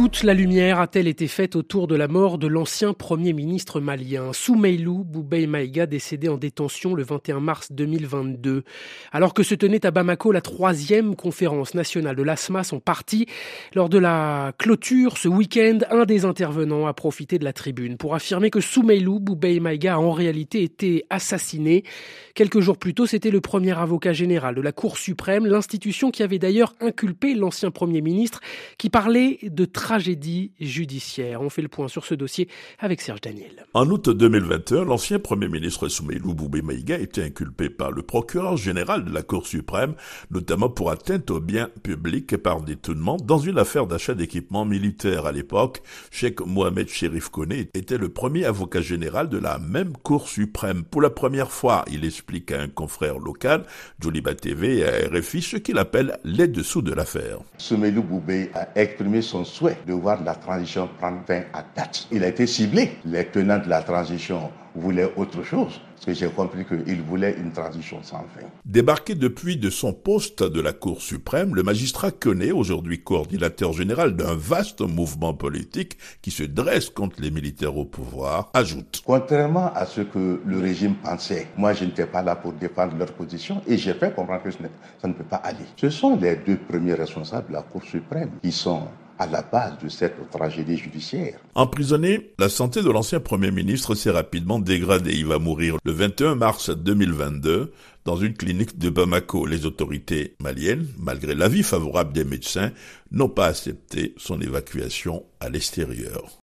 Toute la lumière a-t-elle été faite autour de la mort de l'ancien Premier ministre malien, Soumeilou Boubei Maïga, décédé en détention le 21 mars 2022. Alors que se tenait à Bamako la troisième conférence nationale de l'ASMA, son parti, lors de la clôture ce week-end, un des intervenants a profité de la tribune pour affirmer que Soumeilou Boubei Maïga a en réalité été assassiné. Quelques jours plus tôt, c'était le premier avocat général de la Cour suprême, l'institution qui avait d'ailleurs inculpé l'ancien Premier ministre, qui parlait de très tragédie judiciaire. On fait le point sur ce dossier avec Serge Daniel. En août 2021, l'ancien Premier ministre Soumeilou Boubé Maïga été inculpé par le procureur général de la Cour suprême, notamment pour atteinte aux biens publics par détournement dans une affaire d'achat d'équipements militaires. À l'époque, Cheikh Mohamed Sherif Kone était le premier avocat général de la même Cour suprême. Pour la première fois, il explique à un confrère local, Djoliba TV et à RFI, ce qu'il appelle les dessous de l'affaire. Soumeilou Boubé a exprimé son souhait de voir la transition prendre fin à date. Il a été ciblé. Les tenants de la transition voulaient autre chose, parce que j'ai compris qu'ils voulait une transition sans fin. Débarqué depuis de son poste de la Cour suprême, le magistrat connaît aujourd'hui coordinateur général d'un vaste mouvement politique qui se dresse contre les militaires au pouvoir, ajoute. Contrairement à ce que le régime pensait, moi je n'étais pas là pour défendre leur position et j'ai fait comprendre que ça ne peut pas aller. Ce sont les deux premiers responsables de la Cour suprême qui sont à la base de cette tragédie judiciaire. Emprisonné, la santé de l'ancien Premier ministre s'est rapidement dégradée. Il va mourir le 21 mars 2022 dans une clinique de Bamako. Les autorités maliennes, malgré l'avis favorable des médecins, n'ont pas accepté son évacuation à l'extérieur.